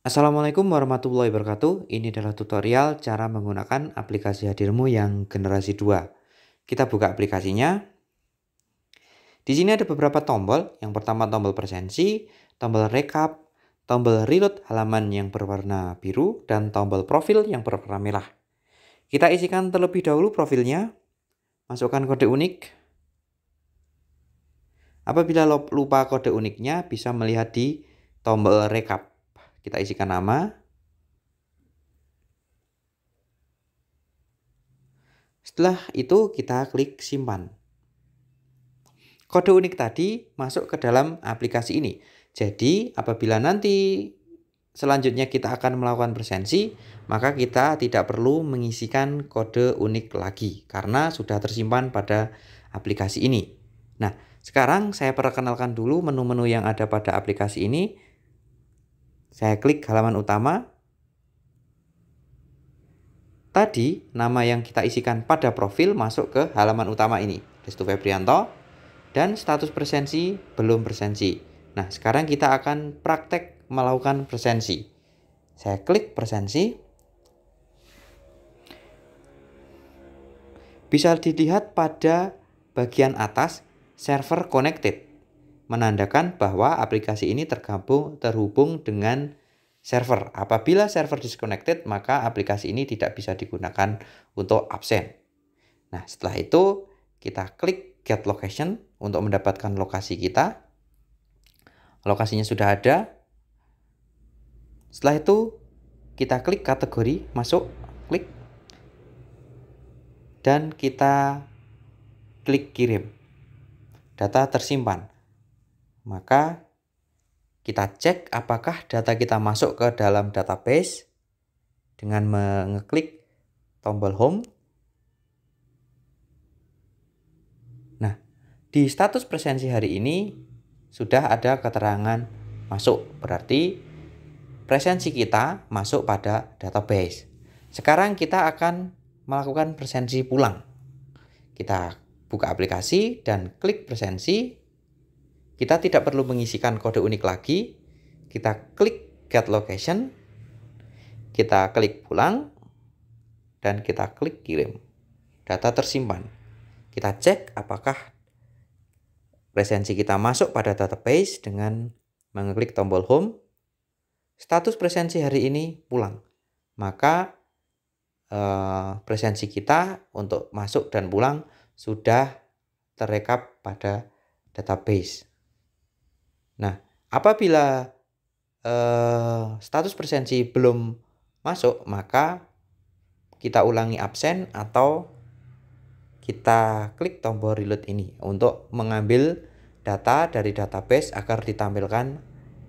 Assalamualaikum warahmatullahi wabarakatuh. Ini adalah tutorial cara menggunakan aplikasi hadirmu yang generasi 2. Kita buka aplikasinya. Di sini ada beberapa tombol. Yang pertama tombol presensi, tombol rekap, tombol reload halaman yang berwarna biru, dan tombol profil yang berwarna merah. Kita isikan terlebih dahulu profilnya. Masukkan kode unik. Apabila lupa kode uniknya, bisa melihat di tombol rekap. Kita isikan nama. Setelah itu kita klik simpan. Kode unik tadi masuk ke dalam aplikasi ini. Jadi apabila nanti selanjutnya kita akan melakukan presensi, maka kita tidak perlu mengisikan kode unik lagi karena sudah tersimpan pada aplikasi ini. Nah, sekarang saya perkenalkan dulu menu-menu yang ada pada aplikasi ini. Saya klik halaman utama. Tadi nama yang kita isikan pada profil masuk ke halaman utama ini. Restu Febrianto. Dan status presensi belum presensi. Nah sekarang kita akan praktek melakukan presensi. Saya klik presensi. Bisa dilihat pada bagian atas server connected menandakan bahwa aplikasi ini tergabung terhubung dengan server. Apabila server disconnected, maka aplikasi ini tidak bisa digunakan untuk absen. Nah, setelah itu kita klik get location untuk mendapatkan lokasi kita. Lokasinya sudah ada. Setelah itu kita klik kategori, masuk, klik dan kita klik kirim. Data tersimpan maka kita cek apakah data kita masuk ke dalam database dengan mengeklik tombol home. Nah, di status presensi hari ini sudah ada keterangan masuk, berarti presensi kita masuk pada database. Sekarang kita akan melakukan presensi pulang. Kita buka aplikasi dan klik presensi kita tidak perlu mengisikan kode unik lagi. Kita klik get location, kita klik pulang, dan kita klik kirim. Data tersimpan. Kita cek apakah presensi kita masuk pada database dengan mengeklik tombol home. Status presensi hari ini pulang. Maka eh, presensi kita untuk masuk dan pulang sudah terekap pada database. Nah, apabila eh, status presensi belum masuk, maka kita ulangi absen atau kita klik tombol reload ini untuk mengambil data dari database agar ditampilkan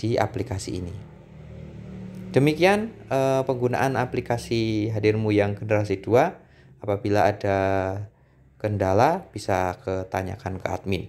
di aplikasi ini. Demikian eh, penggunaan aplikasi Hadirmu yang generasi 2. Apabila ada kendala bisa ketanyakan ke admin.